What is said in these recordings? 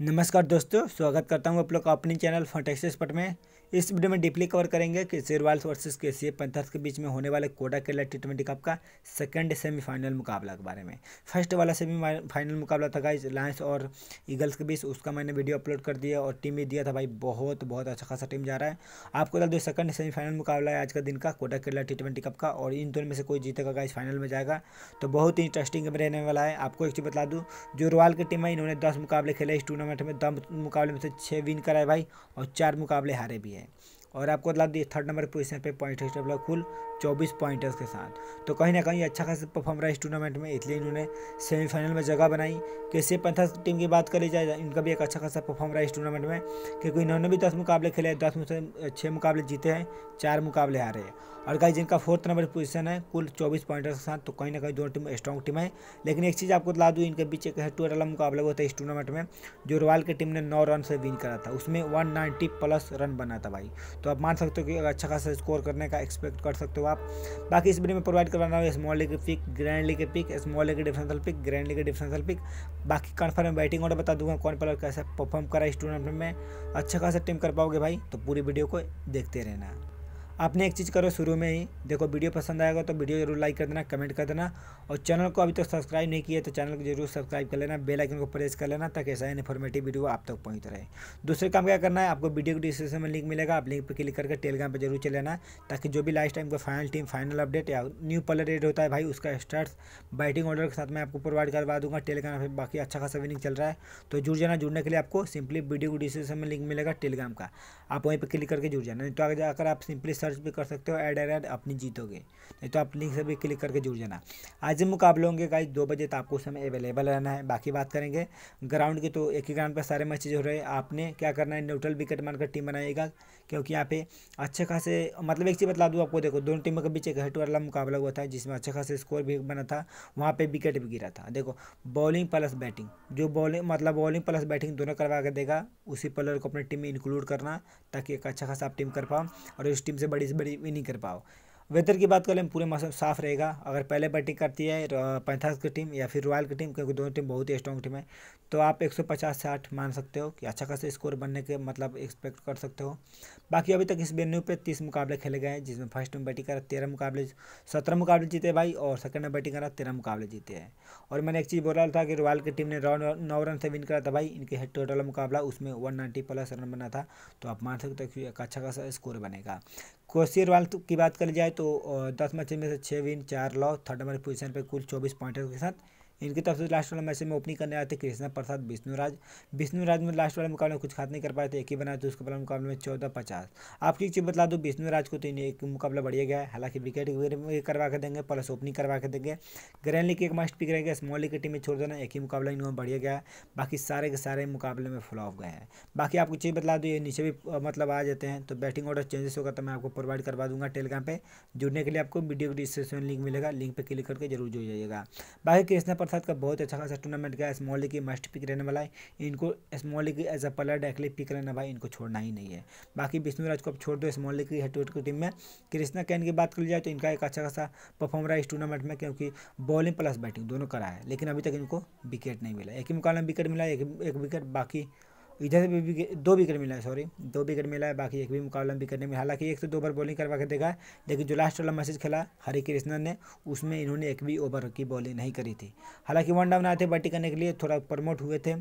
नमस्कार दोस्तों स्वागत करता हूँ आप लोग का अपने चैनल फोटेक्स एक्सपर्ट में इस वीडियो में डीपली कवर करेंगे कि सिरवाल्स रॉयल्स के सी पैंथर्स के बीच में होने वाले कोटा केला टी ट्वेंटी कप का सेकेंड सेमीफाइनल मुकाबला के बारे में फर्स्ट वाला सेमीफाइनल मुकाबला था गाइज लायंस और ईगल्स के बीच उसका मैंने वीडियो अपलोड कर दिया और टीम भी दिया था भाई बहुत बहुत अच्छा खासा टीम जा रहा है आपको बता दो सेकंड सेमीफाइनल मुकाबला है आज का दिन का Kota Kerala T twenty cup का और इन दोनों में से कोई जीतेगा गाइज फाइनल में जाएगा तो बहुत ही इंटरेस्टिंग रहने वाला है आपको एक चीज़ बता दूँ जो रॉयल की टीम है इन्होंने दस मुकाबले खेले इस टूर्नामेंट में दस मुकाबले में से छः विन कराए भाई और चार मुकाबले हारे भी है और आपको बता दिए थर्ड नंबर पोजीशन पे पॉइंट कुल चौबीस पॉइंटर्स के साथ तो कहीं ना कहीं अच्छा खासा परफॉर्म रहा इस टूर्नामेंट में इसलिए इन्होंने सेमीफाइनल में जगह बनाई कैसे पंथर्स टीम की बात करी जाए इनका भी एक अच्छा खासा परफॉर्म रहा इस टूर्नामेंट में क्योंकि इन्होंने भी दस मुकाबले खेले दस में से छः मुकाबले जीते हैं चार मुकाबले हारे हैं और कहीं जिनका फोर्थ नंबर पोजीशन है कुल चौबीस पॉइंटर्स के साथ तो कहीं ना कहीं दोनों टीम स्ट्रॉन्ग टीम है लेकिन एक चीज़ आपको बता दूँ इनके बीच एक टूर वाला मुकाबला हुआ था इस टूर्नामेंट में जो रॉयल की टीम ने नौ रन से विन करा था उसमें वन प्लस रन बना था भाई तो आप मान सकते हो कि अच्छा खासा स्कोर करने का एक्सपेक्ट कर सकते हो आप बाकी इस वीडियो में प्रोवाइड करवाना होगा small league pick grand league pick small league differential pick grand league differential pick बाकी कन्फर्म बैटिंग ऑर्डर बता दूंगा कौन प्लेयर कैसे परफॉर्म करा इस टूर्नामेंट में अच्छा खासा टीम कर पाओगे भाई तो पूरी वीडियो को देखते रहना आपने एक चीज़ करो शुरू में ही देखो वीडियो पसंद आएगा तो वीडियो जरूर लाइक कर देना कमेंट कर देना और चैनल को अभी तक तो सब्सक्राइब नहीं किया तो चैनल को जरूर सब्सक्राइब कर लेना बेल आइकन को प्रेस कर लेना ताकि ऐसा इन्फॉर्मेटिव वीडियो आप तक तो रहे दूसरे काम क्या करना है आपको वीडियो को डिस्क्रिप्शन में लिंक मिलेगा आप लिंक पर क्लिक करके टेलीग्राम पर जरूर चले लेना ताकि जो भी लास्ट टाइम का फाइनल टीम फाइनल अपडेट या न्यू प्लेयर रेड होता है भाई उसका स्टार्ट बैटिंग ऑर्डर के साथ मैं आपको प्रोवाइड करवा दूंगा टेलीग्राम पर बाकी अच्छा खासा विनिंग चल रहा है तो जुड़ जाना जुड़ने के लिए आपको सिंपली वीडियो को डिस्क्रिप्शन में लिंक मिलेगा टेलीग्राम का आप वहीं पर क्लिक करके जुड़ जाना नहीं तो अगर आप सिंपली सर्च भी कर सकते हो ऐड एड एड अपनी जीतोगे नहीं तो आप लिंक से भी क्लिक करके जुड़ जाना आज जो मुकाबले होंगे गाइज दो बजे तो आपको उस समय अवेलेबल रहना है बाकी बात करेंगे ग्राउंड की तो एक ही ग्राउंड पर सारे मैचेज हो रहे हैं आपने क्या करना है न्यूट्रल विकेट मानकर टीम बनाएगा क्योंकि यहाँ पे अच्छे खासे मतलब एक चीज़ बता दूँ आपको देखो दोनों टीमों के बीच एक हेट वाला मुकाबला हुआ था जिसमें अच्छे खासे स्कोर भी बना था वहाँ पर विकेट भी गिरा था देखो बॉलिंग प्लस बैटिंग जो बॉलिंग मतलब बॉलिंग प्लस बैटिंग दोनों करवा कर देगा उसी प्लेयर को अपनी टीम में इंक्लूड करना ताकि एक अच्छा खासा आप टीम कर पाओ और इस टीम से बड़ी से बड़ी भी नहीं कर पाओ वेदर की बात कर लें पूरे मौसम साफ रहेगा अगर पहले बैटिंग करती है पैंथर्स की टीम या फिर रॉयल की टीम क्योंकि दोनों टीम बहुत ही स्ट्रॉन्ग टीम है तो आप 150 से 8 मान सकते हो कि अच्छा खासा स्कोर बनने के मतलब एक्सपेक्ट कर सकते हो बाकी अभी तक इस वेन्यू पे तीस मुकाबले खेले गए हैं जिसमें फर्स्ट में बैटिंग करा तेरह मुकाबले सत्रह मुकाबले जीते भाई और सेकंड में बैटिंग करा तेरह मुकाबले जीते हैं और मैंने एक चीज़ बोला था कि रॉयल की टीम ने नौ रन से विन करा था भाई इनके हेड टोटल मुकाबला उसमें वन प्लस रन बना था तो आप मान सकते हो कि अच्छा खासा स्कोर बनेगा कोशियर रॉयल की बात कर जाए तो दस मैच में से छः विन चार लॉस थर्ड नंबर पोजीशन पर कुल चौबीस पॉइंट के साथ इनकी तरफ से लास्ट वाला मैच में ओपनिंग करने आए थे कृष्णा प्रसाद विष्णुराज विष्णुराज में लास्ट वाले मुकाबले में कुछ खास नहीं कर पाए थे एक ही बनाए थे उसके बाद मुकाबले में चौदह पचास आपकी एक चीज़ बता दो विष्णुराज को तो इन्हें एक मुकाबला बढ़िया गया है हालांकि विकेट करवा के देंगे प्लस ओपनिंग करवा के देंगे ग्रैंड लीग एक मस्ट पिक रहेगा स्मॉल लीग की टीम में छोड़ देना एक ही मुकाबला इन्होंने बढ़िया गया बाकी सारे के सारे मुकाबले में फ्लॉप गए हैं बाकी आपको चीज़ बता दो ये नीचे भी मतलब आ जाते हैं तो बैटिंग ऑर्डर चेंजेस होगा तो मैं आपको प्रोवाइड करवा दूंगा टेलीग्राम पर जुड़ने के लिए आपको वीडियो डिस्क्रिप्शन लिंक मिलेगा लिंक पर क्लिक करके जरूर जुड़ जाइएगा बाकी कृष्णा प्रसाद का बहुत अच्छा खासा टूर्नामेंट गया स्मॉल लीग की मस्ट पिक रहने वाला है इनको small league as a player directly pick रहना भाई इनको छोड़ना ही नहीं है बाकी विष्णुराज को अब छोड़ दो स्मॉल लीग की हेटवेट की टीम में कृष्णा कैन की बात कर ली जाए तो इनका एक अच्छा खासा परफॉर्म रहा है इस टूर्नामेंट में क्योंकि बॉलिंग प्लस बैटिंग दोनों करा है लेकिन अभी तक इनको विकेट नहीं मिला एक ही मुकाबला विकेट मिला एक विकेट बाकी इधर से भी दो विकेट मिला है सॉरी दो विकेट मिला है बाकी एक भी मुकाबला भी करने में हालांकि एक से दो ओवर बॉलिंग करवा के देखा लेकिन जो लास्ट वाला मैसेज खेला हरी कृष्णन ने उसमें इन्होंने एक भी ओवर की बॉलिंग नहीं करी थी हालांकि वन डाउन आए थे बैटिंग करने के लिए थोड़ा प्रमोट हुए थे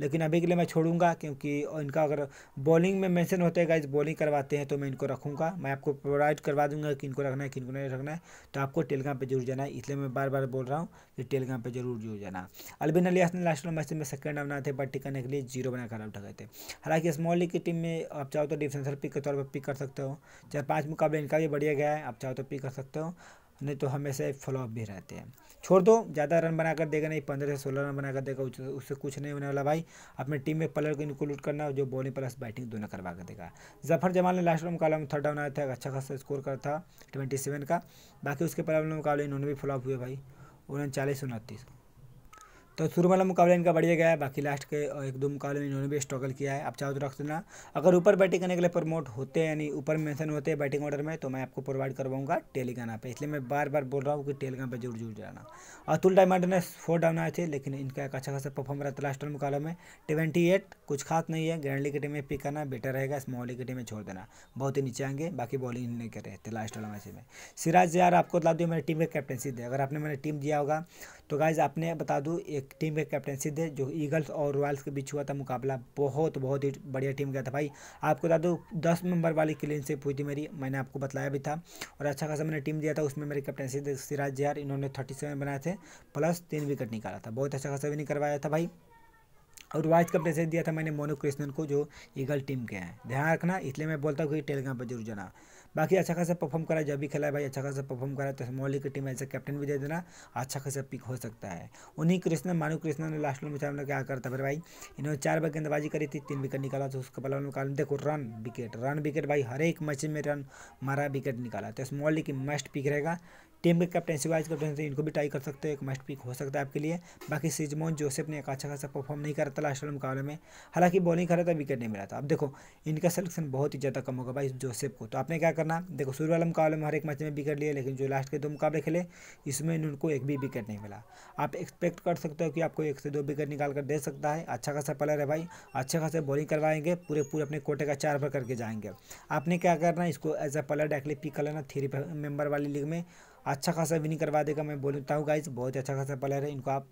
लेकिन अभी के लिए मैं छोड़ूंगा क्योंकि इनका अगर बॉलिंग में मेंशन होते गाइज बॉलिंग करवाते हैं तो मैं इनको रखूँगा मैं आपको प्रोवाइड करवा दूंगा कि इनको रखना है किनको नहीं रखना है तो आपको टेलीग्राम पर जरूर जाना है इसलिए मैं बार बार बोल रहा हूँ कि टेलीग्राम पर जरूर जरूर जाना अलबिन अली हसन लास्ट मैच में सेकंड रन बनाए थे बट करने के लिए जीरो बनाकर आउट गए थे हालांकि स्मॉल लीग की टीम में आप चाहो तो डिफेंसर पिक के तौर पर पिक कर सकते हो चार पाँच मुकाबले इनका भी बढ़िया गया है आप चाहो तो पिक कर सकते हो नहीं तो हमेशा ये फ्लॉप भी रहते हैं छोड़ दो ज़्यादा रन बनाकर देगा नहीं पंद्रह से सोलह रन बनाकर देगा उससे कुछ नहीं होने वाला भाई अपने टीम में प्लेयर को इंक्लूड करना जो बॉलिंग प्लस बैटिंग दोनों करवा कर देगा जफर जमाल ने लास्ट मुकाबला में थर्ड डाउन आया था अच्छा खासा स्कोर कर था ट्वेंटी सेवन का बाकी उसके पहले मुकाबले इन्होंने भी फ्लॉप हुए भाई उन्होंने चालीस उनतीस तो शुरू वाला मुकाबला इनका बढ़िया गया है बाकी लास्ट के एक दो मुकाबले में इन्होंने भी स्ट्रगल किया है आप चाहो तो रख देना अगर ऊपर बैटिंग करने के लिए प्रमोट होते हैं यानी ऊपर मेंशन होते हैं बैटिंग ऑर्डर में तो मैं आपको प्रोवाइड करवाऊंगा टेलीगाना पे इसलिए मैं बार बार बोल रहा हूँ कि टेलीगाम पर जरूर जुड़ जाना अतुल डायमंड ने फोर डाउन आए थे लेकिन इनका एक अच्छा खासा परफॉर्म रहा था लास्ट मुकाबले में ट्वेंटी एट कुछ खास नहीं है ग्रैंडली की टीम में पिक करना बेटर रहेगा स्मॉली की टीम में छोड़ देना बहुत ही नीचे आएंगे बाकी बॉलिंग नहीं कर रहे थे लास्ट वाला मैच में सिराज यार आपको बता दूँ मेरी टीम का कैप्टनसी दे अगर आपने मैंने टीम दिया होगा तो गाइज़ आपने बता दूँ एक टीम का कैप्टनशिप थे जो ईगल्स और रॉयल्स के बीच हुआ था मुकाबला बहुत बहुत ही बढ़िया टीम का था भाई आपको बता दूँ दस नंबर वाली क्लीनशिप हुई थी मेरी मैंने आपको बताया भी था और अच्छा खासा मैंने टीम दिया था उसमें मेरी कैप्टनशिप थे सिराज जहार इन्होंने थर्टी सेवन बनाए थे प्लस तीन विकेट निकाला था बहुत अच्छा खासा भी नहीं करवाया था भाई और वाइस कैप्टनशिप दिया था मैंने मोनू कृष्णन को जो ईगल टीम के हैं ध्यान रखना इसलिए मैं बोलता हूँ कि टेलीग्राम पर जरूर जाना बाकी अच्छा खासा परफॉर्म करा जब भी है भाई अच्छा खासा परफॉर्म करा तो मौली की टीम ऐसे कैप्टन भी दे देना अच्छा खासा पिक हो सकता है उन्हीं कृष्णा मानू कृष्णा ने लास्ट में मुझे क्या करता फिर भाई इन्होंने चार बार गेंदबाजी करी थी तीन विकेट निकाला तो उसके बल्ला निकाल देखो रन विकेट रन विकेट भाई हर एक मैच में रन मारा विकेट निकाला तो स्मॉल की मस्ट पिक रहेगा टीम के वाइज कैप्टन से इनको भी ट्राई कर सकते हो एक मस्ट पिक हो सकता है आपके लिए बाकी सिजमोन जोसेफ ने एक अच्छा खासा परफॉर्म नहीं करा था लास्ट वाले मुकाबले में हालांकि बॉलिंग करा था विकेट नहीं मिला था अब देखो इनका सिलेक्शन बहुत ही ज़्यादा कम होगा भाई जोसेफ को तो आपने क्या करना देखो शुरू वाले मुकाबले में हर एक मैच में विकेट लिया लेकिन जो लास्ट के दो मुकाबले खेले इसमें इनको एक भी विकेट नहीं मिला आप एक्सपेक्ट कर सकते हो कि आपको एक से दो विकेट निकाल कर दे सकता है अच्छा खासा प्लेयर है भाई अच्छे खासे बॉलिंग करवाएंगे पूरे पूरे अपने कोटे का चार भर करके जाएंगे आपने क्या करना इसको as a player directly pick कर लेना थ्री मेंबर वाली लीग में अच्छा खासा विनिंग करवा देगा मैं बोलता हूँ गाइज बहुत ही अच्छा खासा प्लेयर है इनको आप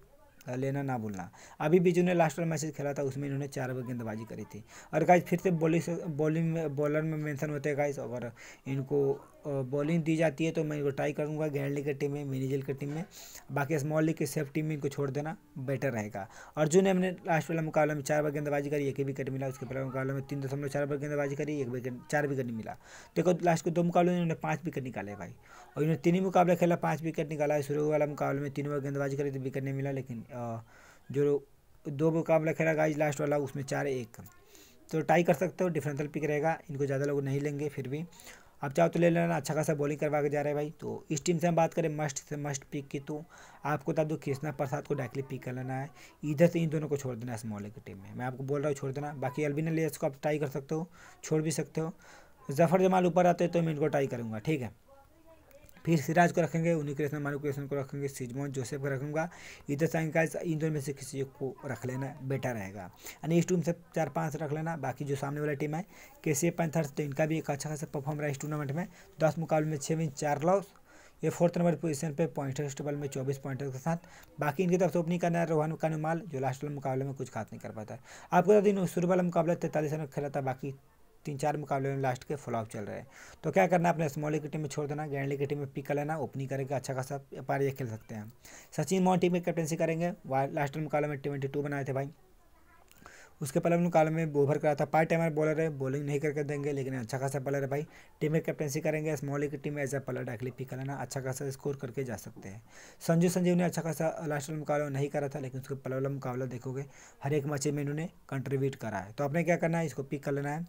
लेना ना भूलना अभी भी जिन्होंने लास्ट वाला मैसेज खेला था उसमें इन्होंने चार बार गेंदबाजी करी थी और गाइज फिर से बॉलिंग बॉलिंग में बॉलर में मेंशन होते हैं गाइज अगर इनको बॉलिंग दी जाती है तो मैं इनको ट्राई करूँगा गैर लीग की टीम में मिनीजल की टीम में बाकी स्मॉल लीग की सेफ टीम में इनको छोड़ देना बेटर रहेगा अर्जुन ने हमने लास्ट वाला मुकाबले में चार बार गेंदबाजी करी एक विकेट मिला उसके पहले मुकाबले में तीन दशमलव चार बार गेंदबाजी करी एक विकेट चार विकेट मिला देखो लास्ट के दो मुकाबले इन्होंने पाँच विकेट निकाले भाई और इन्होंने तीन ही मुकाबले खेला पाँच विकेट निकाला शुरू वाला मुकाबले में तीन बार गेंदबाजी करी तो विकेट नहीं मिला लेकिन जो दो मुकाबला खेला गाइज लास्ट वाला उसमें चार एक तो ट्राई कर सकते हो डिफरेंशियल पिक रहेगा इनको ज़्यादा लोग नहीं लेंगे फिर भी आप चाहो तो ले लेना अच्छा खासा बॉलिंग करवा के जा रहे हैं भाई तो इस टीम से हम बात करें मस्ट से मस्ट पिक की तो आपको बता दो कृष्णा प्रसाद को डायरेक्टली पिक कर लेना है इधर से इन दोनों को छोड़ देना है स्मॉल की टीम में मैं आपको बोल रहा हूँ छोड़ देना बाकी एलबिन लेयर्स को आप ट्राई कर सकते हो छोड़ भी सकते हो जफर जमाल ऊपर आते हैं तो मैं इनको ट्राई करूँगा ठीक है फिर सिराज को रखेंगे उन्हीं कृष्ण मानू कृष्ण को रखेंगे सिजमोन जोसेफ को रखूंगा इधर का इन दोनों में से किसी को रख लेना बेटर रहेगा यानी इस टीम से चार पाँच रख लेना बाकी जो सामने वाला टीम है के सी पैंथर्स तो इनका भी एक अच्छा खासा परफॉर्म रहा इस टूर्नामेंट में दस मुकाबले में छः विन चार लॉस ये फोर्थ नंबर पोजीशन पे पॉइंट टेबल में चौबीस पॉइंट के साथ बाकी इनकी तरफ से ओपनिंग करना है रोहन कानुमाल जो लास्ट वाले मुकाबले में कुछ खास नहीं कर पाता है आपको दिन शुरू वाला मुकाबला तैंतालीस रन खेला था बाकी तीन चार मुकाबले में लास्ट के फुल चल रहे हैं तो क्या करना है अपने स्मॉली की टीम में छोड़ देना गैंडली की टीम में पिक कर लेना ओपनिंग करके अच्छा खासा पार ये खेल सकते हैं सचिन मोहन टीम में कैप्टनसी करेंगे लास्ट मुकाबले में ट्वेंटी टू बनाए थे भाई उसके पहले मुकाबले काल में ओवर करा था पार्ट टाइमर बॉलर है बॉलिंग नहीं करके देंगे लेकिन अच्छा खासा बॉलर है भाई टीम में कैप्टनसी करेंगे स्मॉली की टीम में as a player directly pick कर लेना अच्छा खासा स्कोर करके जा सकते हैं संजू संजीव ने अच्छा खासा लास्ट वाला मुकाबला नहीं करा था लेकिन उसके पहले वाला मुकाबला देखोगे हर एक मैच में इन्होंने कंट्रीब्यूट करा है तो आपने क्या करना है इसको पिक कर लेना है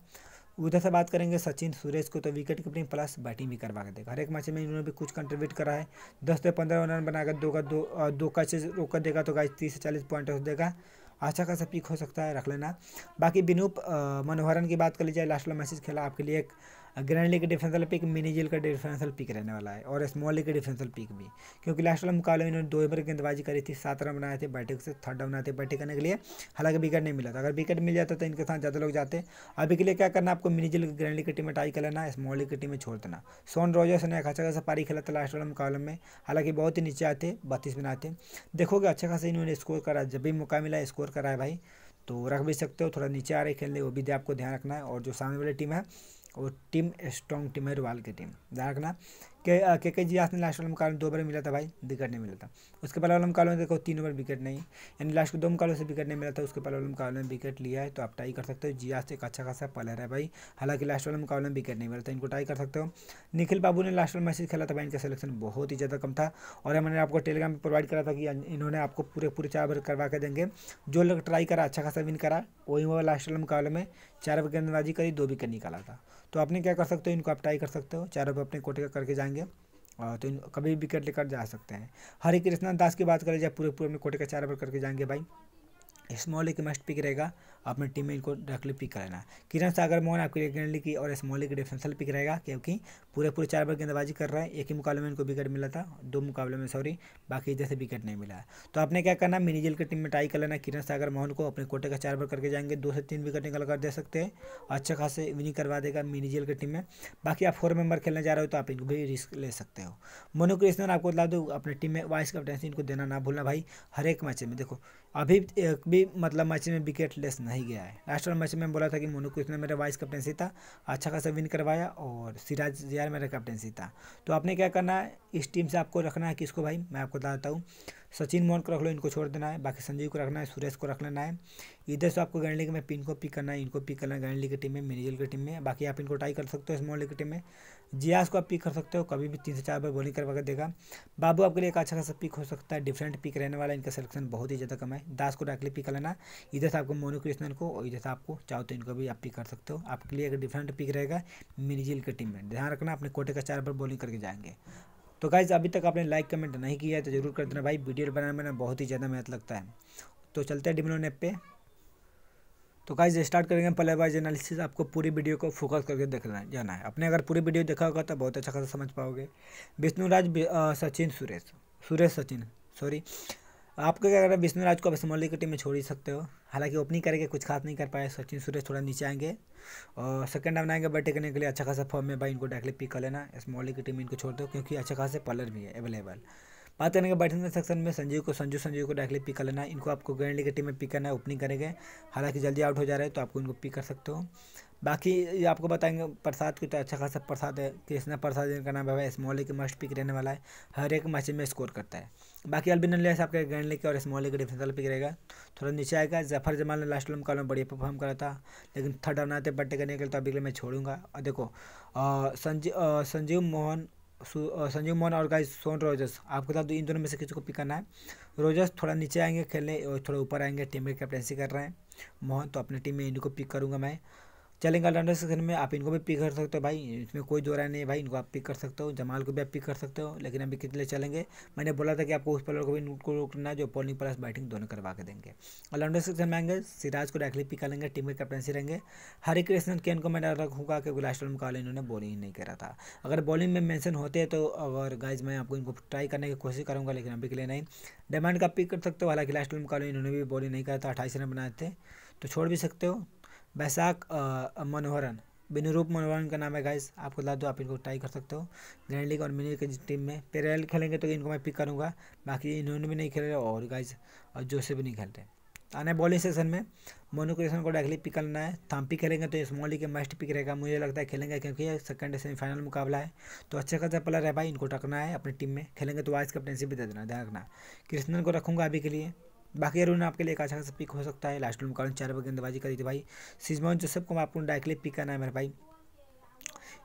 उधर से बात करेंगे सचिन सुरेश को तो विकेट कीपिंग प्लस बैटिंग भी करवा के देगा हर एक मैच में इन्होंने भी कुछ कंट्रीब्यूट करा है दस से पंद्रह रन बनाकर दो का दो दो का से रोक कर देगा तो गाइस तीस से चालीस पॉइंट हो देगा अच्छा खासा पिक हो सकता है रख लेना बाकी विनूप मनोहरन की बात कर लीजिए लास्ट वाला मैसेज खेला आपके लिए एक ग्रैंड लीग का डिफेंसल पिक मिनी जेल का डिफेंसल पिक रहने वाला है और स्मॉल लीग का डिफेंसल पिक भी क्योंकि लास्ट वाला मुकाबले में इन्होंने दो ओवर गेंदबाजी करी थी सात रन बनाए थे बैटिंग से थर्ड रन बनाए थे बैटिंग करने के लिए हालांकि विकेट नहीं मिला था अगर विकेट मिल जाता तो इनके साथ ज़्यादा लोग जाते अभी के लिए क्या करना आपको मिनी जेल ग्रैंड लीग की टीम में टाई कर लेना स्मॉल लीग की टीम में छोड़ देना सोन रॉजर्स ने अच्छा खासा पारी खेला था लास्ट वाला मुकाबले में हालांकि बहुत ही नीचे आते बत्तीस बनाए थे देखोगे अच्छा खासा इन्होंने स्कोर करा जब भी मौका मिला स्कोर करा है भाई तो रख भी सकते हो थोड़ा नीचे आ रहे खेलने वो भी आपको ध्यान रखना है और जो सामने वाली टीम है और टीम स्ट्रॉन्ग टीम है रोवाल की टीम ध्यान रखना के के के जी आस ने लास्ट मुकाबले में दो ओवर मिला था भाई विकेट नहीं मिला था उसके पहले वाले मुकाबले में देखो तीन ओवर विकेट नहीं यानी लास्ट के दो मुकाबले से विकेट नहीं मिला था उसके पहले वाले मुकाबले में विकेट लिया है तो आप टाई कर सकते हो जी आस तो एक अच्छा खासा प्लेयर है भाई हालांकि लास्ट वाले मुकाबले में विकेट नहीं मिला था इनको टाई कर सकते हो निखिल बाबू ने लास्ट वाले मैसेज खेला था भाई इनका सिलेक्शन बहुत ही ज़्यादा कम था और मैंने आपको टेलीग्राम पर प्रोवाइड करा था कि इन्होंने आपको पूरे पूरे चार ओवर करवा के देंगे जो लोग ट्राई करा अच्छा खासा विन करा वही वो लास्ट वाले मुकाबले में चार विकेट गेंदबाजी करी दो विकेट निकाला था तो आपने क्या कर सकते हो इनको आप ट्राई कर सकते हो चारों पे अपने कोटे का करके जाएंगे और तो इन कभी विकेट लेकर जा सकते हैं हरे कृष्णा दास की बात करें जब पूरे पूरे अपने कोटे का चार ओवर करके जाएंगे भाई स्मॉल ए मस्ट पिक रहेगा अपने टीम में इनको डायरेक्टली पिक कर लेना किरण सागर मोहन आपके लिए गेंडली की और स्मॉल ए डिफेंसल पिक रहेगा क्योंकि पूरे पूरे चार बार गेंदबाजी कर रहा है एक ही मुकाबले में इनको विकेट मिला था दो मुकाबले में सॉरी बाकी जैसे विकेट नहीं मिला तो आपने क्या करना मिनी जेल की टीम में ट्राई कर लेना किरण सागर मोहन को अपने कोटे का चार बार करके जाएंगे दो से तीन विकेट निकल कर दे सकते हैं अच्छा खासे विनिंग करवा देगा मिनी जेल की टीम में बाकी आप फोर मेंबर खेलने जा रहे हो तो आप इनको भी रिस्क ले सकते हो मोनू कृष्णन आपको बता दो अपने टीम में वाइस कैप्टनसी इनको देना ना भूलना भाई हर एक मैच में देखो अभी एक भी मतलब मैच में विकेट लेस नहीं गया है लास्ट वाला मैच में बोला था कि मोनू कृष्ण मेरा वाइस कैप्टनसी था अच्छा खासा विन करवाया और सिराज जयार मेरा कैप्टनसी था तो आपने क्या करना है इस टीम से आपको रखना है किसको भाई मैं आपको बता देता हूँ सचिन मोहन को रख लो इनको छोड़ देना है बाकी संजीव को रखना है सुरेश को रख लेना है इधर से आपको गाइड लीग में पिन को पिक करना है इनको पिक करना है गाइड लीग की टीम में मेनेजल की टीम में बाकी आप इनको ट्राई कर सकते हो स्मॉल लीग की टीम में जियास को आप पिक कर सकते हो कभी भी तीन से चार बार बॉलिंग करवा कर देगा बाबू आपके लिए एक अच्छा खासा पिक हो सकता है डिफरेंट पिक रहने वाला इनका सिलेक्शन बहुत ही ज़्यादा कम है दास को डायरेक्टली पिक कर लेना इधर से आपको मोनू कृष्णन को और इधर से आपको चाहो तो इनको भी आप पिक कर सकते हो आपके लिए एक डिफरेंट पिक रहेगा मेनेजल की टीम में ध्यान रखना अपने कोटे का चार बार बॉलिंग करके जाएंगे तो गाइज़ अभी तक आपने लाइक कमेंट नहीं किया है तो ज़रूर कर देना भाई वीडियो बनाने में बहुत ही ज़्यादा मेहनत लगता है तो चलते हैं डिमिलोन ऐप पे तो गाइज स्टार्ट करेंगे पहले बार एनालिसिस आपको पूरी वीडियो को फोकस करके देखना जाना है अपने अगर पूरी वीडियो देखा होगा तो बहुत अच्छा खासा समझ पाओगे विष्णुराज सचिन सुरेश सुरेश सचिन सॉरी आपको क्या करना है विष्णु राज को आप स्मॉल लीग की टीम में छोड़ ही सकते हो हालांकि ओपनिंग करेंगे कुछ खास नहीं कर पाए सचिन सुरेश थोड़ा नीचे आएंगे और सेकंड हाफ आएंगे बैटिंग करने के लिए अच्छा खासा फॉर्म में भाई इनको डायरेक्टली पिक कर लेना स्मॉल लीग की टीम इनको छोड़ दो क्योंकि अच्छा खासा पलर भी है अवेलेबल बात करेंगे बैटिंग सेक्शन में संजीव को संजू संजीव को डायरेक्टली पिक कर लेना इनको आपको ग्रैंड लीग की टीम में पिक करना है ओपनिंग करेंगे हालांकि जल्दी आउट हो जा रहे हैं तो आपको इनको पिक कर सकते हो बाकी आपको बताएंगे प्रसाद की तो अच्छा खासा प्रसाद है कृष्णा प्रसाद जिनका नाम है इस के मस्ट पिक रहने वाला है हर एक मैच में स्कोर करता है बाकी अलबिन अलियास आपके ग्रैंड लेके और इस के डिफेंसल पिक रहेगा थोड़ा नीचे आएगा जफर जमाल ने लास्ट लम कॉलम बढ़िया परफॉर्म करा था लेकिन थर्ड रन आते बट्टे करने के लिए तो अभी के लिए मैं छोड़ूंगा और देखो संजीव संजीव मोहन संजीव मोहन और गाइस सोन रोजर्स आपको बता दो इन दोनों में से किसी को पिक करना है रोजर्स थोड़ा नीचे आएंगे खेलने और थोड़ा ऊपर आएंगे टीम में कैप्टनसी कर रहे हैं मोहन तो अपनी टीम में इनको पिक करूँगा मैं चलेंगे ऑलराउंडर सेक्शन में आप इनको भी पिक कर सकते हो भाई इसमें कोई दो नहीं है भाई इनको आप पिक कर सकते हो जमाल को भी आप पिक कर सकते हो लेकिन अभी कितने चलेंगे मैंने बोला था कि आपको उस प्लेयर को भी इनको रोकना जो बॉलिंग प्लस बैटिंग दोनों करवा के देंगे ऑलराउंडर सेक्शन में आएंगे सिराज को डायरेक्टली पिक करेंगे टीम के कैप्टनसी रहेंगे हरे कृष्ण केन को मैं रखूँगा क्योंकि लास्ट में मुकाबले इन्होंने बॉलिंग ही नहीं करा था अगर बॉलिंग में मैंशन होते तो अगर गाइज मैं आपको इनको ट्राई करने की कोशिश करूँगा लेकिन अभी के लिए नहीं डिमांड का पिक कर सकते हो हालांकि लास्ट में मुकाबले इन्होंने भी बॉलिंग नहीं करा था अट्ठाईस रन बनाए थे तो छोड़ भी सकते हो बैसाख मनोहरन बिनुरूप मनोहरन का नाम है गाइस आपको बता दो आप इनको ट्राई कर सकते हो ग्रैंड लीग और मिनी की टीम में पेरेल खेलेंगे तो इनको मैं पिक करूँगा बाकी इन्होंने भी नहीं खेल रहे और गाइस और जोसे भी नहीं खेल रहे आने बॉलिंग सेशन में मोनू कृष्ण को डायरेक्टली पिक करना है थाम्पी खेलेंगे तो स्मॉल लीग के मस्ट पिक रहेगा मुझे लगता है खेलेंगे क्योंकि सेकंड सेमीफाइनल मुकाबला है तो अच्छा खासा प्लेयर है भाई इनको टकना है अपनी टीम में खेलेंगे तो वाइस कैप्टनशिप भी दे देना ध्यान रखना कृष्णन को रखूंगा अभी के लिए बाकी अरुण आपके लिए एक अच्छा खासा पिक हो सकता है लास्ट में कारण चार बार गेंदबाजी करी थी भाई सिजमोहन जोसेफ को आपको डायरेक्टली पिक करना है मेरे भाई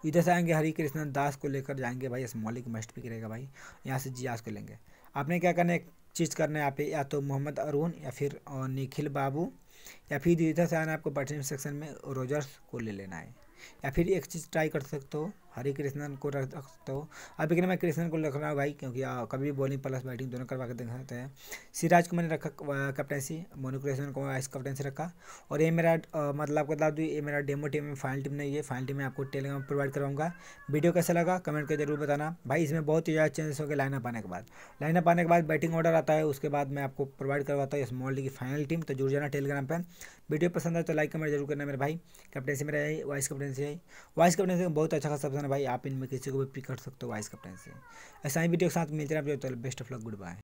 इधर से आएंगे हरी कृष्णन दास को लेकर जाएंगे भाई मौलिक मस्ट पिक रहेगा भाई यहाँ से जियास को लेंगे आपने क्या करना है एक चीज़ करना है आप या तो मोहम्मद अरुण या फिर निखिल बाबू या फिर इधर से आना आपको बटन सेक्शन में रोजर्स को ले लेना है या फिर एक चीज़ ट्राई कर सकते हो हरे कृष्णन को रख सकते हो अभी लेकिन मैं कृष्णन को रख रहा हूँ भाई क्योंकि आ, कभी भी बॉलिंग प्लस बैटिंग दोनों करवा के देख सकते हैं सिराज को मैंने रखा कैप्टनसी मोनू कृष्णन को वाइस कैप्टनसी रखा और ये मेरा आ, मतलब आपको बता दूँ ये मेरा डेमो टीम में फाइनल टीम नहीं है फाइनल टीम में आपको टेलीग्राम प्रोवाइड कराऊंगा वीडियो कैसा लगा कमेंट कर जरूर बताना भाई इसमें बहुत ही ज़्यादा चेंजेस हो गए लाइनअप आने के बाद लाइनअप आने के बाद बैटिंग ऑर्डर आता है उसके बाद मैं आपको प्रोवाइड करवाता हूँ स्मॉल लीग की फाइनल टीम तो जुड़ जाना टेलीग्राम पर वीडियो पसंद आए तो लाइक कमेंट जरूर करना मेरे भाई कैप्टनसी मेरा यही वाइस कैप्टनसी है वाइस कैप्टनसी बहुत अच्छा खासा भाई आप इनमें किसी को भी पिक कर सकते हो वाइस कैप्टन से ऐसा ही वीडियो के साथ मिलते हैं आप best of luck good bye